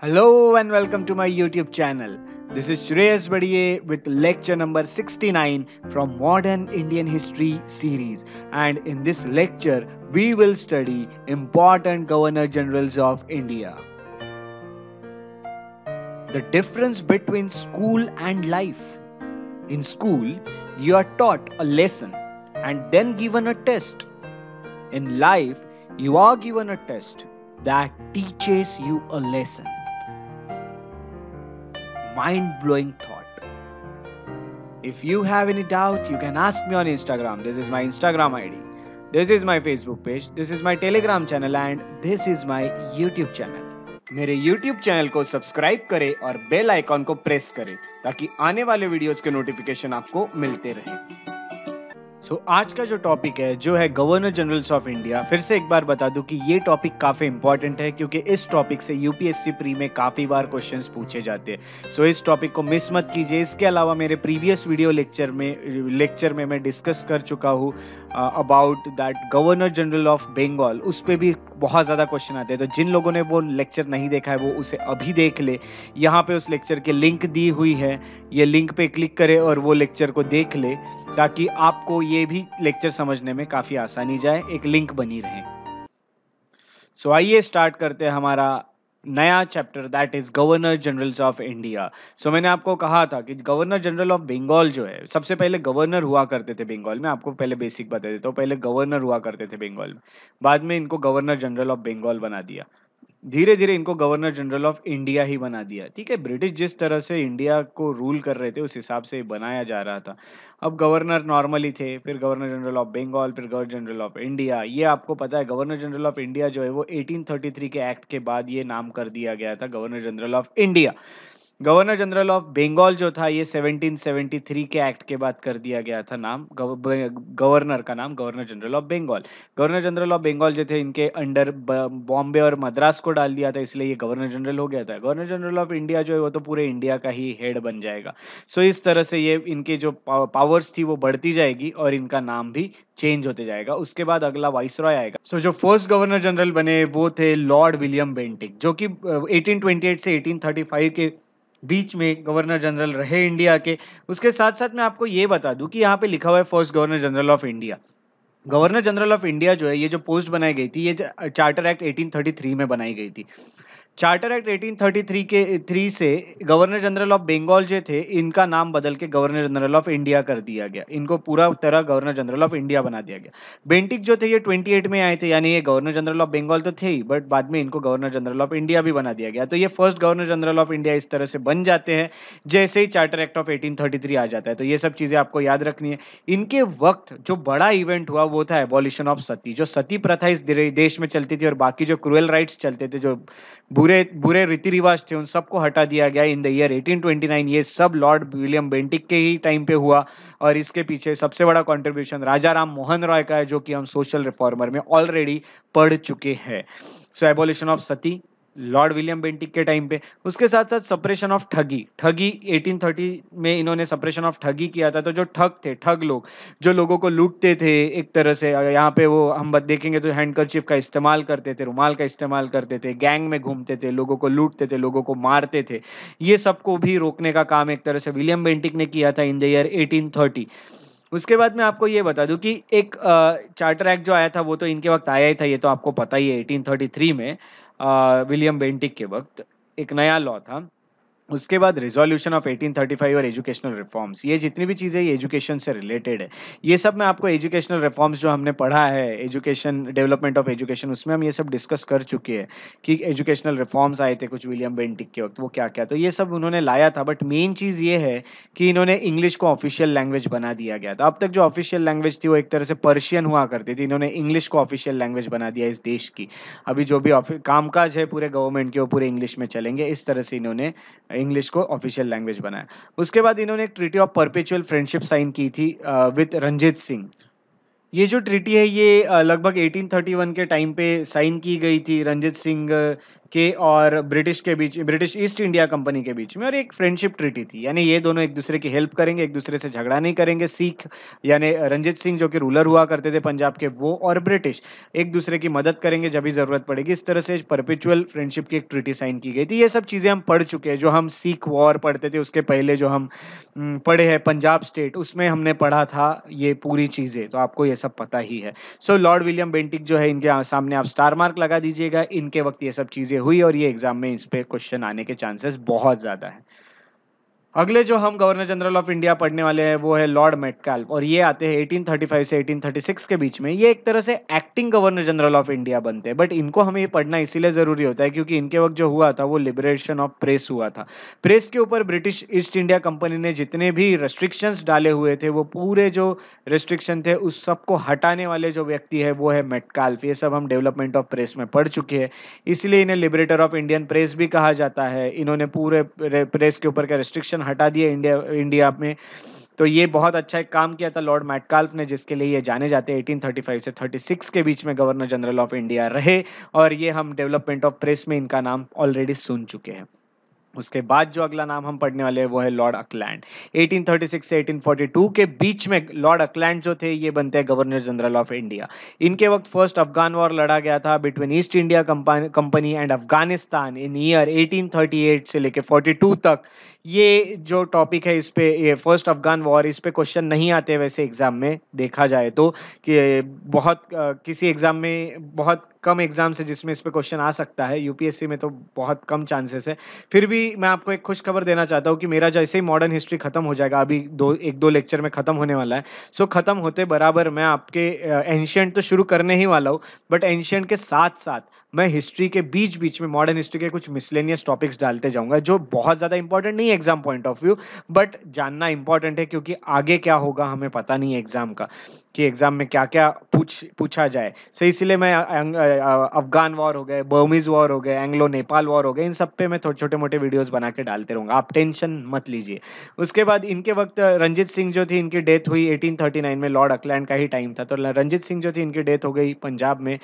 Hello and welcome to my YouTube channel. This is Shreyas Badiye with lecture number 69 from Modern Indian History series. And in this lecture, we will study important Governor Generals of India. The difference between school and life. In school, you are taught a lesson and then given a test. In life, you are given a test that teaches you a lesson. mind blowing thought. If you have any doubt, you can ask me on Instagram. This is my Instagram ID. This is my Facebook page. This is my Telegram channel and this is my YouTube channel. मेरे YouTube channel को subscribe करें और bell icon को press करें ताकि आने वाले videos के नोटिफिकेशन आपको मिलते रहें। सो so, आज का जो टॉपिक है जो है गवर्नर जनरल्स ऑफ इंडिया फिर से एक बार बता दूं कि ये टॉपिक काफ़ी इंपॉर्टेंट है क्योंकि इस टॉपिक से यूपीएससी प्री में काफ़ी बार क्वेश्चंस पूछे जाते हैं सो so, इस टॉपिक को मिस मत कीजिए इसके अलावा मेरे प्रीवियस वीडियो लेक्चर में लेक्चर में मैं डिस्कस कर चुका हूँ about that governor general of Bengal उस पर भी बहुत ज़्यादा क्वेश्चन आते हैं तो जिन लोगों ने वो लेक्चर नहीं देखा है वो उसे अभी देख ले यहाँ पे उस लेक्चर की लिंक दी हुई है ये लिंक पे क्लिक करे और वो लेक्चर को देख ले ताकि आपको ये भी लेक्चर समझने में काफ़ी आसानी जाए एक लिंक बनी रहे सो so, आइए स्टार्ट करते हैं हमारा नया chapter that is governor generals of India so मैंने आपको कहा था कि गवर्नर जनरल ऑफ बंगाल जो है सबसे पहले गवर्नर हुआ करते थे बंगाल में आपको पहले बेसिक बता देता हूँ पहले गवर्नर हुआ करते थे बंगाल में बाद में इनको गवर्नर जनरल ऑफ बंगाल बना दिया धीरे धीरे इनको गवर्नर जनरल ऑफ इंडिया ही बना दिया ठीक है ब्रिटिश जिस तरह से इंडिया को रूल कर रहे थे उस हिसाब से बनाया जा रहा था अब गवर्नर नॉर्मली थे फिर गवर्नर जनरल ऑफ बंगाल फिर गवर्नर जनरल ऑफ इंडिया ये आपको पता है गवर्नर जनरल ऑफ इंडिया जो है वो 1833 के एक्ट के बाद ये नाम कर दिया गया था governor general of India governor general of Bengal जो था ये 1773 के एक्ट के बाद कर दिया गया था नाम गवर्नर का नाम governor general of Bengal governor general of Bengal जो थे इनके अंडर बॉम्बे और मद्रास को डाल दिया था इसलिए ये गवर्नर जनरल हो गया था गवर्नर जनरल ऑफ इंडिया जो है वो तो पूरे इंडिया का ही हेड बन जाएगा सो इस तरह से ये इनके जो पावर्स थी वो बढ़ती जाएगी और इनका नाम भी चेंज होते जाएगा उसके बाद अगला वाइस रॉय आएगा सो so, जो फर्स्ट गवर्नर जनरल बने वो थे लॉर्ड विलियम बेंटिक जो कि 1828 से 1835 के बीच में गवर्नर जनरल रहे इंडिया के उसके साथ साथ मैं आपको ये बता दूं कि यहाँ पे लिखा हुआ है first governor general of India governor general of India जो है ये जो पोस्ट बनाई गई थी ये चार्टर एक्ट 1833 में बनाई गई थी चार्टर एक्ट 1833 के थ्री से गवर्नर जनरल ऑफ बंगाल जो थे इनका नाम बदल के गवर्नर जनरल ऑफ इंडिया कर दिया गया इनको पूरा तरह गवर्नर जनरल ऑफ इंडिया बना दिया गया बेंटिक जो थे ये 28 में आए थे यानी ये गवर्नर जनरल ऑफ बंगाल तो थे ही बट बाद में इनको गवर्नर जनरल ऑफ इंडिया भी बना दिया गया तो ये first governor general of India इस तरह से बन जाते हैं जैसे ही चार्टर एक्ट ऑफ एटीन आ जाता है तो ये सब चीज़ें आपको याद रखनी है इनके वक्त जो बड़ा इवेंट हुआ वो था एबॉलिशन ऑफ सती जो सती प्रथा इस देश में चलती थी और बाकी जो क्रूअल राइट्स चलते थे जो बुरे बुरे रीति रिवाज थे उन सबको हटा दिया गया इन द ईयर 1829 ये सब लॉर्ड विलियम बेंटिक के ही टाइम पे हुआ और इसके पीछे सबसे बड़ा कंट्रीब्यूशन राजा राम मोहन रॉय का है जो कि हम सोशल रिफॉर्मर में ऑलरेडी पढ़ चुके हैं so abolition of sati lord William Bentinck के टाइम पे उसके साथ साथ सपरेशन ऑफ ठगी ठगी 1830 में इन्होंने सपरेशन ऑफ ठगी किया था तो जो ठग थे ठग लोग जो लोगों को लूटते थे एक तरह से यहाँ पे वो हम देखेंगे तो हैंडकरचिप का इस्तेमाल करते थे रुमाल का इस्तेमाल करते थे गैंग में घूमते थे लोगों को लूटते थे लोगों को मारते थे ये सबको भी रोकने का काम एक तरह से विलियम बेंटिक ने किया था इन द ईयर एटीन उसके बाद मैं आपको ये बता दूं कि एक चार्टर एक्ट जो आया था वो तो इनके वक्त आया ही था ये तो आपको पता ही है 1833 में विलियम बेंटिक के वक्त एक नया लॉ था उसके बाद रिजोल्यूशन ऑफ 1835 और एजुकेशनल रिफॉर्म्स ये जितनी भी चीज़ें ये एजुकेशन से रिलेटेड है ये सब मैं आपको एजुकेशनल रिफॉर्म्स जो हमने पढ़ा है एजुकेशन डेवलपमेंट ऑफ एजुकेशन उसमें हम ये सब डिस्कस कर चुके हैं कि एजुकेशनल रिफॉर्म्स आए थे कुछ विलियम बेंटिक के वक्त वो क्या क्या तो ये सब उन्होंने लाया था बट मेन चीज़ ये है कि इन्होंने इंग्लिश को ऑफिशियल लैंग्वेज बना दिया गया था अब तक जो ऑफिशियल लैंग्वेज थी वो एक तरह से पर्शियन हुआ करती थी इन्होंने इंग्लिश को ऑफिशियल लैंग्वेज बना दिया इस देश की अभी जो भी कामकाज है पूरे गवर्नमेंट के वो पूरे इंग्लिश में चलेंगे इस तरह से इन्होंने इंग्लिश को ऑफिशियल लैंग्वेज बनाया उसके बाद इन्होंने एक treaty of perpetual friendship sign की थी विद रंजीत सिंह ये जो ट्रिटी है ये लगभग 1831 के टाइम पे साइन की गई थी रंजीत सिंह के और ब्रिटिश के बीच ब्रिटिश ईस्ट इंडिया कंपनी के बीच में और एक फ्रेंडशिप ट्रिटी थी यानी ये दोनों एक दूसरे की हेल्प करेंगे एक दूसरे से झगड़ा नहीं करेंगे सिख यानी रंजीत सिंह जो कि रूलर हुआ करते थे पंजाब के वो और ब्रिटिश एक दूसरे की मदद करेंगे जब भी ज़रूरत पड़ेगी इस तरह से परपिचुअल फ्रेंडशिप की एक ट्रिटी साइन की गई थी ये सब चीज़ें हम पढ़ चुके हैं जो हम सिख वॉर पढ़ते थे उसके पहले जो हम पढ़े हैं पंजाब स्टेट उसमें हमने पढ़ा था ये पूरी चीज़ें तो आपको ये सब पता ही है सो लॉर्ड विलियम बेंटिक जो है इनके सामने आप स्टार मार्क लगा दीजिएगा इनके वक्त ये सब चीज़ें हुई और ये एग्जाम में इस पर क्वेश्चन आने के चांसेस बहुत ज़्यादा है अगले जो हम गवर्नर जनरल ऑफ इंडिया पढ़ने वाले हैं वो है लॉर्ड मेटकाल और ये आते हैं 1835 से 1836 के बीच में ये एक तरह से acting governor general of India बनते हैं बट इनको हमें पढ़ना इसीलिए ज़रूरी होता है क्योंकि इनके वक्त जो हुआ था वो लिबरेशन ऑफ प्रेस हुआ था प्रेस के ऊपर ब्रिटिश ईस्ट इंडिया कंपनी ने जितने भी रेस्ट्रिक्शंस डाले हुए थे वो पूरे जो रेस्ट्रिक्शन थे उस सबको हटाने वाले जो व्यक्ति है वो है मेटकाल्फ ये सब हम डेवलपमेंट ऑफ प्रेस में पढ़ चुके हैं इसलिए इन्हें लिबरेटर ऑफ इंडियन प्रेस भी कहा जाता है इन्होंने पूरे प्रेस के ऊपर क्या रेस्ट्रिक्शन एक्शन हटा दिए इंडिया इंडिया में तो ये बहुत अच्छा एक काम किया था लॉर्ड मैटकाल्फ ने जिसके लिए ये जाने जाते हैं 1835 से 36 के बीच में गवर्नर जनरल ऑफ इंडिया रहे और ये हम डेवलपमेंट ऑफ प्रेस में इनका नाम ऑलरेडी सुन चुके हैं उसके बाद जो अगला नाम हम पढ़ने वाले हैं वो है लॉर्ड अकलैंड 1836 से 1842 के बीच में लॉर्ड अकलैंड जो थे ये बनते हैं गवर्नर जनरल ऑफ इंडिया इनके वक्त फर्स्ट अफगान वॉर लड़ा गया था between East India company and Afghanistan in year 1838 से लेके 42 तक ये जो टॉपिक है इस पे ये फर्स्ट अफगान वॉर इस पे क्वेश्चन नहीं आते वैसे एग्ज़ाम में देखा जाए तो कि बहुत किसी एग्ज़ाम में बहुत कम एग्ज़ाम्स है जिसमें इस पे क्वेश्चन आ सकता है यूपीएससी में तो बहुत कम चांसेस है फिर भी मैं आपको एक खुश खबर देना चाहता हूँ कि मेरा जैसे ही मॉडर्न हिस्ट्री ख़त्म हो जाएगा अभी दो एक दो लेक्चर में ख़त्म होने वाला है सो ख़त्म होते बराबर मैं आपके एंशियंट तो शुरू करने ही वाला हूँ बट एंशियंट के साथ साथ मैं हिस्ट्री के बीच बीच में मॉडर्न हिस्ट्री के कुछ मिसलेनियस टॉपिक्स डालते जाऊंगा जो बहुत ज़्यादा इंपॉर्टेंट नहीं है exam point of view but जानना इंपॉर्टेंट है क्योंकि आगे क्या होगा हमें पता नहीं है एग्जाम का कि एग्जाम में क्या क्या पूछ पूछा जाए सो इसीलिए मैं अफगान वॉर हो गए बर्मीज वॉर हो गए एंग्लो नेपाल वॉर हो गए इन सब पे मैं थोड़े छोटे मोटे वीडियोज़ बना के डालते रहूँगा आप टेंशन मत लीजिए उसके बाद इनके वक्त रंजीत सिंह जो थी इनकी डेथ हुई एटीन में लॉर्ड अकलैंड का ही टाइम था तो रंजीत सिंह जो थी इनकी डेथ हो गई पंजाब में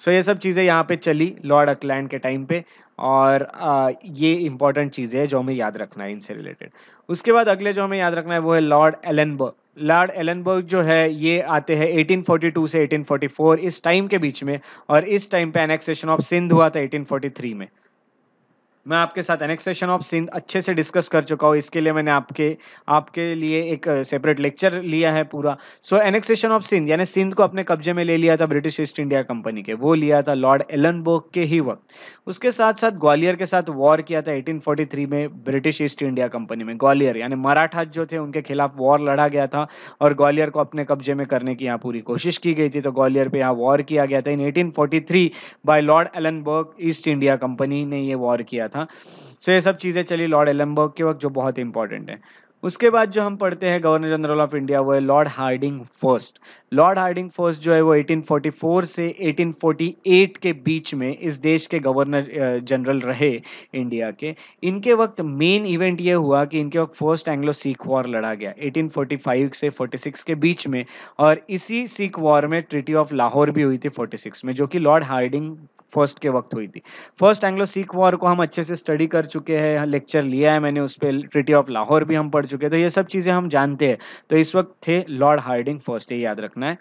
सो ये सब चीज़ें यहाँ पे चली लॉर्ड अकलैंड के टाइम पे और आ, ये इंपॉर्टेंट चीज़ें है जो हमें याद रखना है इनसे रिलेटेड उसके बाद अगले जो हमें याद रखना है वो है लॉर्ड एलनबर्ग लॉर्ड एलनबर्ग जो है ये आते हैं 1842 से 1844 इस टाइम के बीच में और इस टाइम पे एनेक्सेशन ऑफ सिंध हुआ था 1843 में मैं आपके साथ एनेक्सेशन ऑफ सिंध अच्छे से डिस्कस कर चुका हूँ इसके लिए मैंने आपके आपके लिए एक सेपरेट uh, लेक्चर लिया है पूरा सो एनेक्सेशन ऑफ सिंध यानी सिंध को अपने कब्जे में ले लिया था ब्रिटिश ईस्ट इंडिया कंपनी के वो लिया था लॉर्ड एलनबर्ग के ही वक्त उसके साथ साथ ग्वालियर के साथ वॉर किया था एटीन में ब्रिटिश ईस्ट इंडिया कंपनी में ग्वालियर यानी मराठा जो थे उनके खिलाफ वॉर लड़ा गया था और ग्वालियर को अपने कब्जे में करने की यहाँ पूरी कोशिश की गई थी तो ग्वालियर पर यहाँ वॉर किया गया था in eighteen by lord Ellenborough East India company ने ये वॉर किया था सो ये सब चीज़ें चली लॉर्ड एलम्बर्ग के वक्त जो बहुत इंपॉर्टेंट है उसके बाद जो हम पढ़ते हैं गवर्नर जनरल ऑफ इंडिया वो है lord Hardinge first lord Hardinge first जो है वो 1844 से 1848 के बीच में इस देश के गवर्नर जनरल रहे इंडिया के इनके वक्त मेन इवेंट ये हुआ कि इनके वक्त फर्स्ट एंग्लो सिख वॉर लड़ा गया 1845 से 46 के बीच में और इसी सिख वॉर में ट्रिटी ऑफ लाहौर भी हुई थी 46 में जो कि लॉर्ड हार्डिंग फर्स्ट के वक्त हुई थी फर्स्ट एंग्लो सिख वॉर को हम अच्छे से स्टडी कर चुके हैं लेक्चर लिया है मैंने उस पर ट्रिटी ऑफ लाहौर भी हम पढ़ चुके हैं तो ये सब चीज़ें हम जानते हैं तो इस वक्त थे लॉर्ड हार्डिंग फर्स्ट ये याद रखना है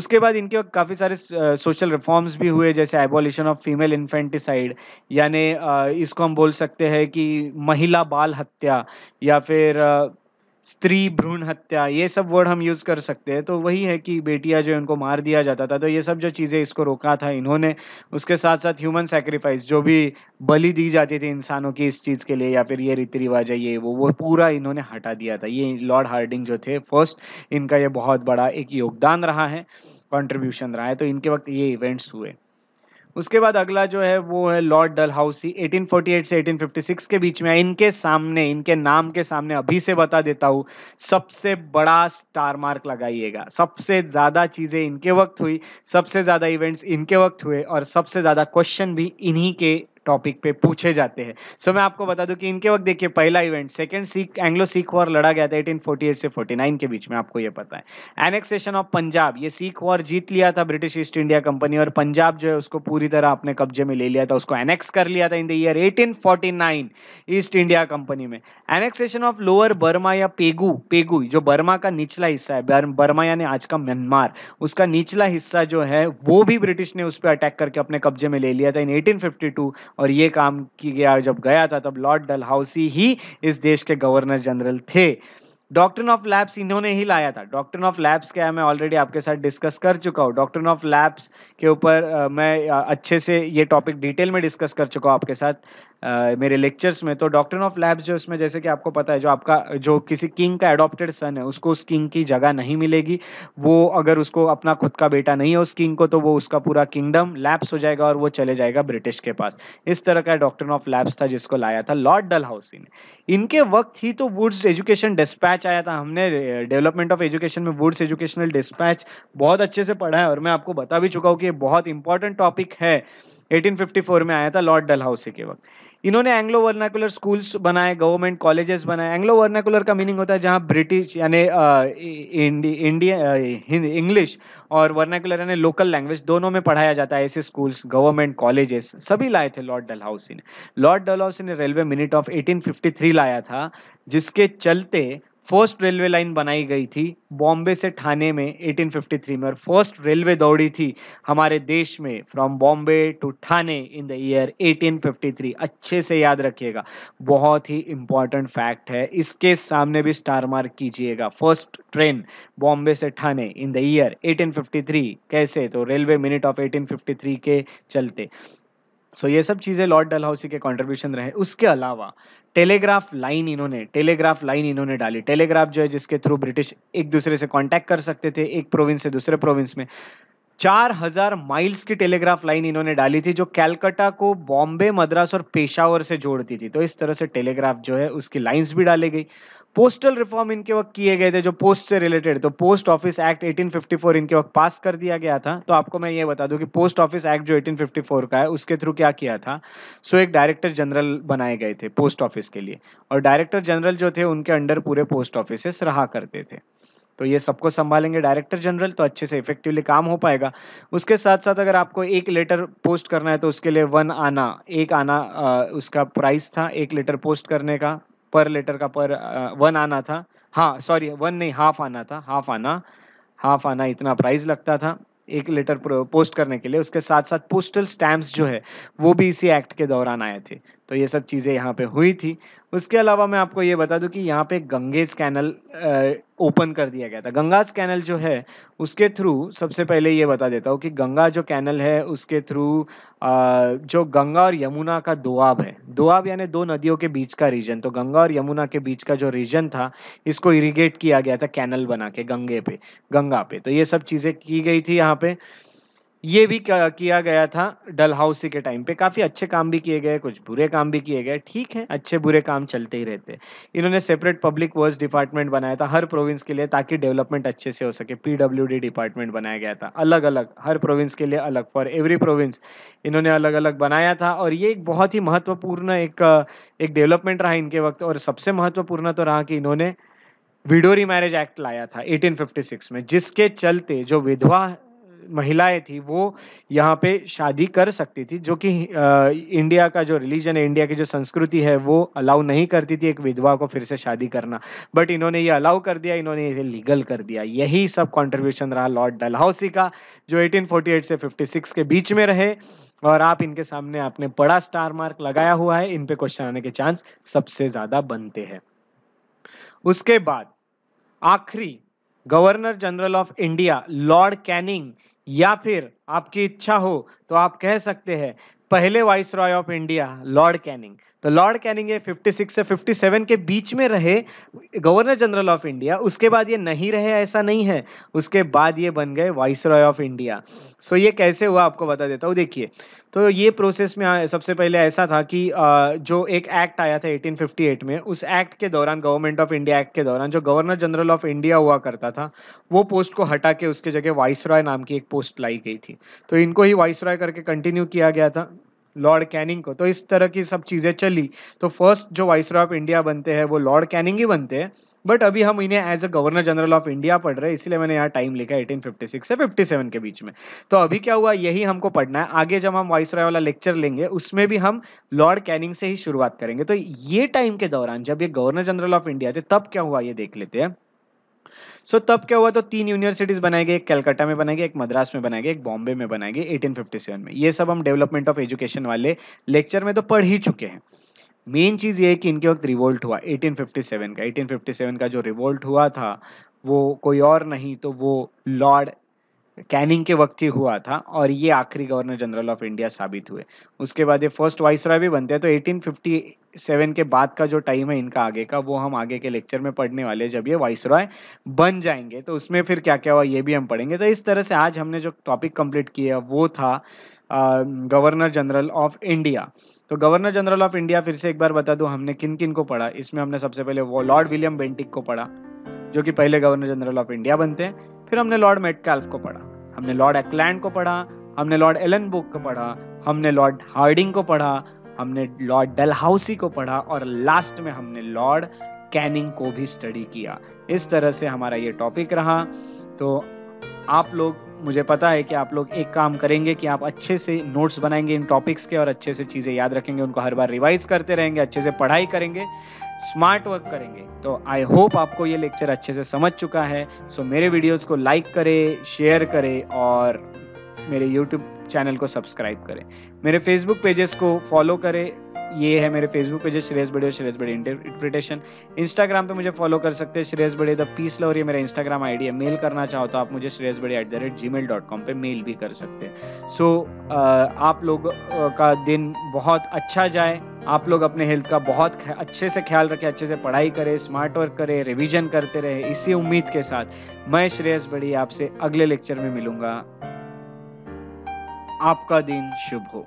उसके बाद इनके वक्त काफ़ी सारे सोशल रिफॉर्म्स भी हुए जैसे एबोलिशन ऑफ फीमेल इन्फेंटिसाइड यानी इसको हम बोल सकते हैं कि महिला बाल हत्या या फिर आ, स्त्री भ्रूण हत्या ये सब वर्ड हम यूज़ कर सकते हैं तो वही है कि बेटियां जो इनको मार दिया जाता था तो ये सब जो चीज़ें इसको रोका था इन्होंने उसके साथ साथ ह्यूमन सेक्रीफाइस जो भी बलि दी जाती थी इंसानों की इस चीज़ के लिए या फिर ये रीति रिवाज है ये वो वो पूरा इन्होंने हटा दिया था ये लॉर्ड हार्डिंग जो थे फर्स्ट इनका ये बहुत बड़ा एक योगदान रहा है कॉन्ट्रीब्यूशन रहा है तो इनके वक्त ये इवेंट्स हुए उसके बाद अगला जो है वो है लॉर्ड डल हाउसी एटीन से 1856 के बीच में इनके सामने इनके नाम के सामने अभी से बता देता हूँ सबसे बड़ा स्टार मार्क लगाइएगा सबसे ज़्यादा चीज़ें इनके वक्त हुई सबसे ज़्यादा इवेंट्स इनके वक्त हुए और सबसे ज़्यादा क्वेश्चन भी इन्हीं के टॉपिक पे पूछे जाते हैं सो so, मैं आपको बता दूं कि इनके वक्त देखिए पहला event second Sikh Anglo Sikh war लड़ा गया था 1848 से 49 के बीच में आपको ये पता है एनेक्सेशन ऑफ पंजाब ये सिख वॉर जीत लिया था ब्रिटिश ईस्ट इंडिया कंपनी और पंजाब जो है उसको पूरी तरह अपने कब्जे में ले लिया था उसको एनेक्स कर लिया था in the year eighteen East India company में एनेक्सेशन ऑफ लोअर बर्मा या पेगू पेगू जो बर्मा का निचला हिस्सा है बर्मा यानी आज का म्यांमार उसका निचला हिस्सा जो है वो भी ब्रिटिश ने उस पर अटैक करके अपने कब्जे में ले लिया था इन 1852 और ये काम किया जब गया था तब लॉर्ड डलहाउसी ही इस देश के गवर्नर जनरल थे डॉक्टर ऑफ लैब्स इन्होंने ही लाया था डॉक्टर ऑफ लैब्स क्या है मैं ऑलरेडी आपके साथ डिस्कस कर चुका हूँ डॉक्टर ऑफ लैब्स के ऊपर मैं अच्छे से ये टॉपिक डिटेल में डिस्कस कर चुका हूँ आपके साथ मेरे लेक्चर्स में तो डॉक्टर ऑफ लैब्स जो इसमें जैसे कि आपको पता है जो आपका जो किसी किंग का एडॉप्टेड सन है उसको उस किंग की जगह नहीं मिलेगी वो अगर उसको अपना खुद का बेटा नहीं है उस किंग को तो वो उसका पूरा किंगडम लैब्स हो जाएगा और वो चले जाएगा ब्रिटिश के पास इस तरह का डॉक्टर ऑफ लैब्स था जिसको लाया था लॉर्ड डल ने इनके वक्त ही तो वुड्स एजुकेशन डिस्पैच डिस्पैच आया था हमने डेवलपमेंट ऑफ एजुकेशन में वुड्स एजुकेशनल डिस्पैच बहुत अच्छे से पढ़ा है और मैं आपको बता भी चुका हूँ कि ये बहुत इंपॉर्टेंट टॉपिक है 1854 में आया था लॉर्ड डलहाउसी के वक्त इन्होंने एंग्लो वर्नाकुलर स्कूल्स बनाए गवर्नमेंट कॉलेजेस बनाए एंग्लो वर्नाकुलर का मीनिंग होता है जहाँ ब्रिटिश यानी इंडियन इंग्लिश और वर्नाकुलर यानी लोकल लैंग्वेज दोनों में पढ़ाया जाता है ऐसे स्कूल्स गवर्नमेंट कॉलेजेस सभी लाए थे लॉर्ड डलहाउसी ने लॉर्ड डलहाउसी ने रेलवे मिनट ऑफ 1853 लाया था जिसके चलते फर्स्ट रेलवे लाइन बनाई गई थी बॉम्बे से ठाणे में 1853 में और फर्स्ट रेलवे दौड़ी थी हमारे देश में from Bombay to Thane in the year 1853 अच्छे से याद रखिएगा बहुत ही इंपॉर्टेंट फैक्ट है इसके सामने भी स्टार मार्क कीजिएगा फर्स्ट ट्रेन बॉम्बे से ठाणे इन द ईयर 1853 कैसे तो रेलवे मिनट ऑफ 1853 के चलते सो so, ये सब चीज़ें लॉर्ड डलहौसी के कंट्रीब्यूशन रहे उसके अलावा टेलीग्राफ लाइन इन्होंने टेलीग्राफ लाइन इन्होंने डाली टेलीग्राफ जो है जिसके थ्रू ब्रिटिश एक दूसरे से कांटेक्ट कर सकते थे एक प्रोविंस से दूसरे प्रोविंस में चार हजार माइल्स की टेलीग्राफ लाइन इन्होंने डाली थी जो कैलकाटा को बॉम्बे मद्रास और पेशावर से जोड़ती थी तो इस तरह से टेलीग्राफ जो है उसकी लाइंस भी डाली गई पोस्टल रिफॉर्म इनके वक्त किए गए थे जो पोस्ट से रिलेटेड तो पोस्ट ऑफिस एक्ट 1854 इनके वक्त पास कर दिया गया था तो आपको मैं ये बता दूं कि पोस्ट ऑफिस एक्ट जो 1854 का है उसके थ्रू क्या किया था सो एक डायरेक्टर जनरल बनाए गए थे पोस्ट ऑफिस के लिए और डायरेक्टर जनरल जो थे उनके अंडर पूरे पोस्ट ऑफिस रहा करते थे तो ये सबको संभालेंगे डायरेक्टर जनरल तो अच्छे से इफेक्टिवली काम हो पाएगा उसके साथ साथ अगर आपको एक लेटर पोस्ट करना है तो उसके लिए वन आना एक आना आ, उसका प्राइस था एक लेटर पोस्ट करने का पर लेटर का पर वन आना था हाँ सॉरी वन नहीं हाफ आना था हाफ आना हाफ आना इतना प्राइस लगता था एक लेटर पोस्ट करने के लिए उसके साथ साथ पोस्टल स्टैम्प्स जो है वो भी इसी एक्ट के दौरान आए थे तो ये सब चीज़ें यहाँ पे हुई थी उसके अलावा मैं आपको ये बता दूं कि यहाँ पे गंगेज कैनल ओपन कर दिया गया था गंगाज कैनल जो है उसके थ्रू सबसे पहले ये बता देता हूँ कि गंगा जो कैनल है उसके थ्रू जो गंगा और यमुना का दोआब है दोआब यानी दो नदियों के बीच का रीजन तो गंगा और यमुना के बीच का जो रीजन था इसको इरीगेट किया गया था कैनल बना के गंगे पे गंगा पे तो ये सब चीज़ें की गई थी यहाँ पे ये भी किया गया था डल हाउसी के टाइम पे काफ़ी अच्छे काम भी किए गए कुछ बुरे काम भी किए गए ठीक है अच्छे बुरे काम चलते ही रहते इन्होंने सेपरेट पब्लिक वर्स डिपार्टमेंट बनाया था हर प्रोविंस के लिए ताकि डेवलपमेंट अच्छे से हो सके पीडब्ल्यूडी डिपार्टमेंट बनाया गया था अलग अलग हर प्रोविंस के लिए अलग फॉर एवरी प्रोविंस इन्होंने अलग अलग बनाया था और ये एक बहुत ही महत्वपूर्ण एक एक डेवलपमेंट रहा इनके वक्त और सबसे महत्वपूर्ण तो रहा कि इन्होंने विडो मैरिज एक्ट लाया था 1856 में जिसके चलते जो विधवा महिलाएं थी वो यहाँ पे शादी कर सकती थी जो कि इंडिया का जो रिलीजन है इंडिया की जो संस्कृति है वो अलाउ नहीं करती थी एक विधवा को फिर से शादी करना बट इन्होंने ये अलाउ कर दिया इन्होंने इसे लीगल कर दिया यही सब कॉन्ट्रीब्यूशन रहा लॉर्ड डलहाउसी का जो एटीन से फिफ्टी के बीच में रहे और आप इनके सामने आपने बड़ा स्टार मार्क लगाया हुआ है इनपे क्वेश्चन आने के चांस सबसे ज्यादा बनते हैं उसके बाद आखिरी governor general of India lord Canning या फिर आपकी इच्छा हो तो आप कह सकते हैं पहले viceroy of India lord Canning तो लॉर्ड कैनिंग ये 56 से 57 के बीच में रहे गवर्नर जनरल ऑफ इंडिया उसके बाद ये नहीं रहे ऐसा नहीं है उसके बाद ये बन गए viceroy of India so ये कैसे हुआ आपको बता देता हूँ देखिए तो ये प्रोसेस में सबसे पहले ऐसा था कि जो एक एक्ट आया था 1858 में उस एक्ट के दौरान गवर्नमेंट ऑफ इंडिया एक्ट के दौरान जो गवर्नर जनरल ऑफ इंडिया हुआ करता था वो पोस्ट को हटा के उसके जगह वाइस रॉय नाम की एक पोस्ट लाई गई थी तो इनको ही वाइस रॉय करके कंटिन्यू किया गया था लॉर्ड कैनिंग को तो इस तरह की सब चीज़ें चली तो फर्स्ट जो रॉय ऑफ इंडिया बनते हैं वो लॉर्ड कैनिंग ही बनते हैं बट अभी हम इन्हें as a governor general of India पढ़ रहे हैं इसलिए मैंने यहाँ टाइम लिखा है 1856 से 57 के बीच में तो अभी क्या हुआ यही हमको पढ़ना है आगे जब हम वाइस वाला लेक्चर लेंगे उसमें भी हम लॉर्ड कैनिंग से ही शुरुआत करेंगे तो ये टाइम के दौरान जब ये गवर्नर जनरल ऑफ इंडिया थे तब क्या हुआ ये देख लेते हैं सो तब क्या हुआ तो तीन यूनिवर्सिटीज बनाई गई एक कलकत्ता में बनाई गई एक मद्रास में बनाई गई एक बॉम्बे में बनाई गई 1857 में ये सब हम डेवलपमेंट ऑफ एजुकेशन वाले लेक्चर में तो पढ़ ही चुके हैं मेन चीज़ ये है कि इनके वक्त रिवोल्ट हुआ 1857 का 1857 का जो रिवोल्ट हुआ था वो कोई और नहीं तो वो लॉर्ड कैनिंग के वक्त ही हुआ था और ये आखिरी गवर्नर जनरल ऑफ इंडिया साबित हुए उसके बाद ये फर्स्ट वाइस रॉय भी बनते हैं तो 1857 के बाद का जो टाइम है इनका आगे का वो हम आगे के लेक्चर में पढ़ने वाले जब ये वाइस रॉय बन जाएंगे तो उसमें फिर क्या क्या हुआ ये भी हम पढ़ेंगे तो इस तरह से आज हमने जो टॉपिक कंप्लीट किया वो था गवर्नर जनरल ऑफ इंडिया तो गवर्नर जनरल ऑफ इंडिया फिर से एक बार बता दूं हमने किन किन को पढ़ा इसमें हमने सबसे पहले वो लॉर्ड विलियम बेंटिक को पढ़ा जो कि पहले गवर्नर जनरल ऑफ इंडिया बनते हैं फिर हमने लॉर्ड मेटकैल्फ को पढ़ा हमने लॉर्ड एक्लैंड को पढ़ा हमने लॉर्ड एलन बुक को पढ़ा हमने लॉर्ड हार्डिंग को पढ़ा हमने लॉर्ड डलहाउसी को पढ़ा और लास्ट में हमने लॉर्ड कैनिंग को भी स्टडी किया इस तरह से हमारा ये टॉपिक रहा तो आप लोग मुझे पता है कि आप लोग एक काम करेंगे कि आप अच्छे से नोट्स बनाएंगे इन टॉपिक्स के और अच्छे से चीज़ें याद रखेंगे उनको हर बार रिवाइज करते रहेंगे अच्छे से पढ़ाई करेंगे स्मार्ट वर्क करेंगे तो आई होप आपको ये लेक्चर अच्छे से समझ चुका है सो so, मेरे वीडियोस को लाइक करें शेयर करें और मेरे यूट्यूब चैनल को सब्सक्राइब करें मेरे फेसबुक पेजेस को फॉलो करें ये है मेरे फेसबुक पेज श्रेयस बड़े और श्रेयस बड़े इंटरप्रिटेशन इंस्टाग्राम पे मुझे फॉलो कर सकते हैं श्रेयस बड़े द पीस लवर ये मेरा इंस्टाग्राम आईडी है मेल करना चाहो तो आप मुझे Shreyas Bade at the rate Gmail dot com पर मेल भी कर सकते हैं सो so, आप लोग का दिन बहुत अच्छा जाए आप लोग अपने हेल्थ का बहुत अच्छे से ख्याल रखें अच्छे से पढ़ाई करें स्मार्ट वर्क करें रिविजन करते रहे इसी उम्मीद के साथ मैं श्रेयस बड़ी आपसे अगले लेक्चर में मिलूंगा आपका दिन शुभ हो